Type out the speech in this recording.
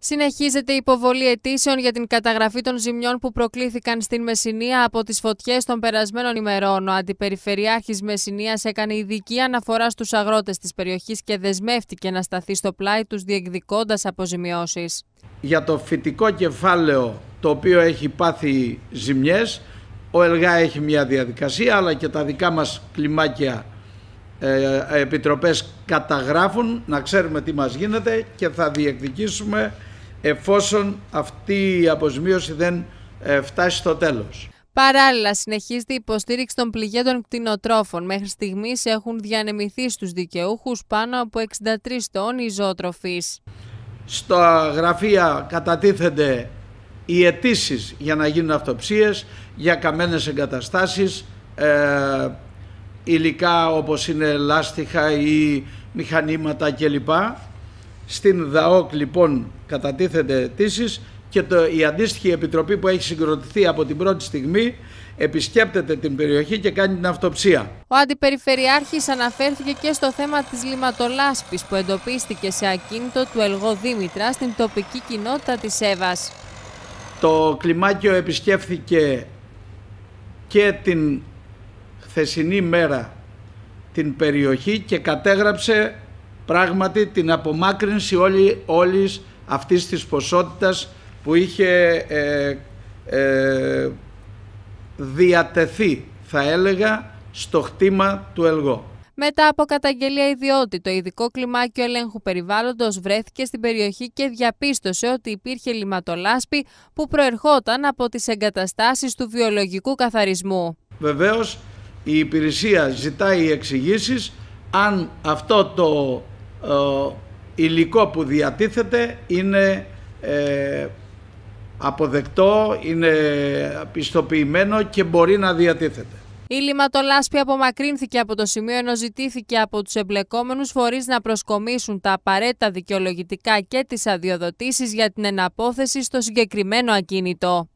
Συνεχίζεται η υποβολή αιτήσεων για την καταγραφή των ζημιών που προκλήθηκαν στην Μεσσηνία από τις φωτιές των περασμένων ημερών. Ο Αντιπεριφερειάρχης Μεσσηνίας έκανε ειδική αναφορά στους αγρότες της περιοχής και δεσμεύτηκε να σταθεί στο πλάι τους διεκδικώντας αποζημιώσεις. Για το φυτικό κεφάλαιο το οποίο έχει πάθει ζημιές, ο ΕΛΓΑ έχει μια διαδικασία, αλλά και τα δικά μας κλιμάκια ε, επιτροπές καταγράφουν, να ξέρουμε τι μας γίνεται και θα διεκδικήσουμε εφόσον αυτή η αποσμίωση δεν ε, φτάσει στο τέλος. Παράλληλα, συνεχίζεται η υποστήριξη των πληγέντων κτηνοτρόφων. Μέχρι στιγμής έχουν διανεμηθεί στους δικαιούχους πάνω από 63 τόνοι ζωοτροφής. Στα γραφεία κατατίθενται οι αιτήσεις για να γίνουν αυτοψίες, για καμένες εγκαταστάσεις, ε, υλικά όπως είναι λάστιχα ή μηχανήματα κλπ. Στην ΔΑΟΚ λοιπόν κατατίθεται αιτήσεις και το, η αντίστοιχη επιτροπή που έχει συγκροτηθεί από την πρώτη στιγμή επισκέπτεται την περιοχή και κάνει την αυτοψία. Ο Αντιπεριφερειάρχης αναφέρθηκε και στο θέμα της λιματολάσπης που εντοπίστηκε σε ακίνητο του Ελγό Δήμητρα στην τοπική κοινότητα της ΕΒΑΣ. Το κλιμάκιο επισκέφθηκε και την χθεσινή μέρα την περιοχή και κατέγραψε πράγματι την απομάκρυνση όλη, όλης αυτής της ποσότητας που είχε ε, ε, διατεθεί, θα έλεγα, στο χτήμα του ΕΛΓΟ. Μετά από καταγγελία ιδιότητα, το ειδικό κλιμάκιο ελέγχου περιβάλλοντος βρέθηκε στην περιοχή και διαπίστωσε ότι υπήρχε λιματολάσπη που προερχόταν από τις εγκαταστάσεις του βιολογικού καθαρισμού. Βεβαίως, η υπηρεσία ζητάει εξηγήσεις αν αυτό το ε, υλικό που διατίθεται είναι ε, αποδεκτό, είναι πιστοποιημένο και μπορεί να διατίθεται. Η λιματολάσπη απομακρύνθηκε από το σημείο ενώ ζητήθηκε από τους εμπλεκόμενους φορείς να προσκομίσουν τα απαραίτητα δικαιολογητικά και τις αδειοδοτήσεις για την εναπόθεση στο συγκεκριμένο ακίνητο.